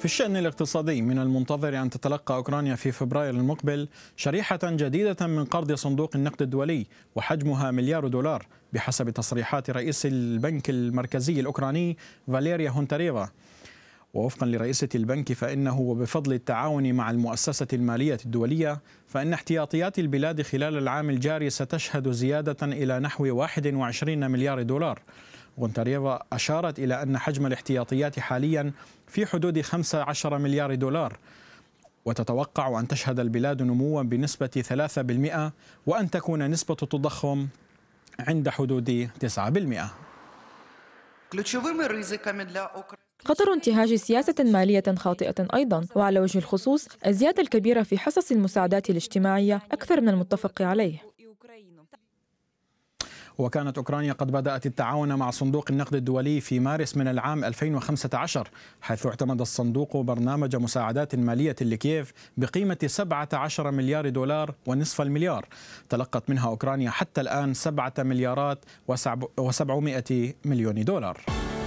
في الشأن الاقتصادي من المنتظر أن تتلقى أوكرانيا في فبراير المقبل شريحة جديدة من قرض صندوق النقد الدولي وحجمها مليار دولار بحسب تصريحات رئيس البنك المركزي الأوكراني فاليريا هونتاريفا ووفقا لرئيسة البنك فإنه وبفضل التعاون مع المؤسسة المالية الدولية فإن احتياطيات البلاد خلال العام الجاري ستشهد زيادة إلى نحو 21 مليار دولار بونتاريفا أشارت إلى أن حجم الاحتياطيات حاليا في حدود 15 مليار دولار وتتوقع أن تشهد البلاد نموا بنسبة 3% وأن تكون نسبة التضخم عند حدود 9% خطر انتهاج سياسة مالية خاطئة أيضا وعلى وجه الخصوص الزيادة الكبيرة في حصص المساعدات الاجتماعية أكثر من المتفق عليه وكانت أوكرانيا قد بدأت التعاون مع صندوق النقد الدولي في مارس من العام 2015 حيث اعتمد الصندوق برنامج مساعدات مالية لكييف بقيمة 17 مليار دولار ونصف المليار تلقت منها أوكرانيا حتى الآن 7 مليارات و700 مليون دولار